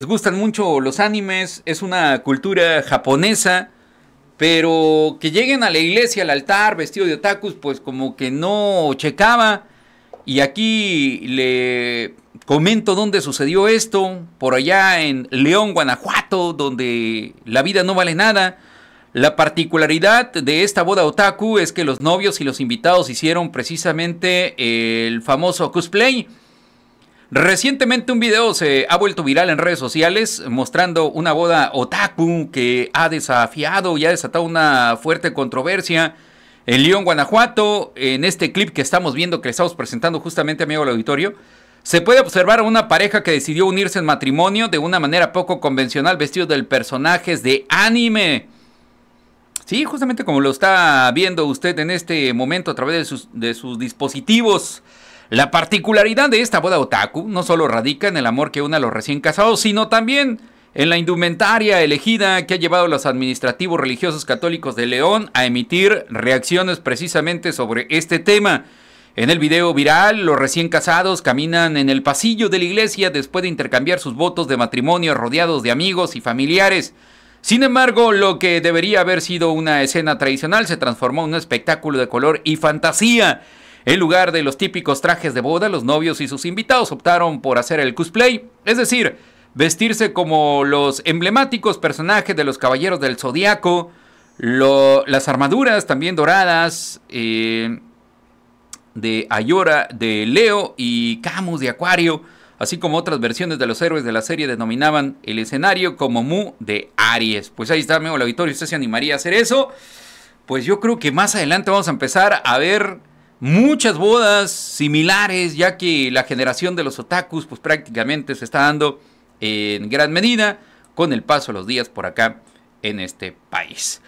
les gustan mucho los animes, es una cultura japonesa, pero que lleguen a la iglesia, al altar, vestido de otakus, pues como que no checaba. Y aquí le comento dónde sucedió esto, por allá en León, Guanajuato, donde la vida no vale nada. La particularidad de esta boda otaku es que los novios y los invitados hicieron precisamente el famoso cosplay Recientemente un video se ha vuelto viral en redes sociales mostrando una boda otaku que ha desafiado y ha desatado una fuerte controversia en León, Guanajuato. En este clip que estamos viendo, que le estamos presentando justamente, amigo del auditorio, se puede observar a una pareja que decidió unirse en matrimonio de una manera poco convencional, vestidos de personajes de anime. Sí, justamente como lo está viendo usted en este momento a través de sus dispositivos. La particularidad de esta boda otaku no solo radica en el amor que une a los recién casados, sino también en la indumentaria elegida que ha llevado a los administrativos religiosos católicos de León a emitir reacciones precisamente sobre este tema. En el video viral, los recién casados caminan en el pasillo de la iglesia después de intercambiar sus votos de matrimonio rodeados de amigos y familiares. Sin embargo, lo que debería haber sido una escena tradicional se transformó en un espectáculo de color y fantasía. En lugar de los típicos trajes de boda, los novios y sus invitados optaron por hacer el cosplay, es decir, vestirse como los emblemáticos personajes de los Caballeros del Zodiaco, las armaduras también doradas eh, de Ayora, de Leo y Camus de Acuario, así como otras versiones de los héroes de la serie denominaban el escenario como Mu de Aries. Pues ahí está, amigo la auditorio, ¿usted se animaría a hacer eso? Pues yo creo que más adelante vamos a empezar a ver muchas bodas similares, ya que la generación de los otakus pues prácticamente se está dando en gran medida con el paso de los días por acá en este país.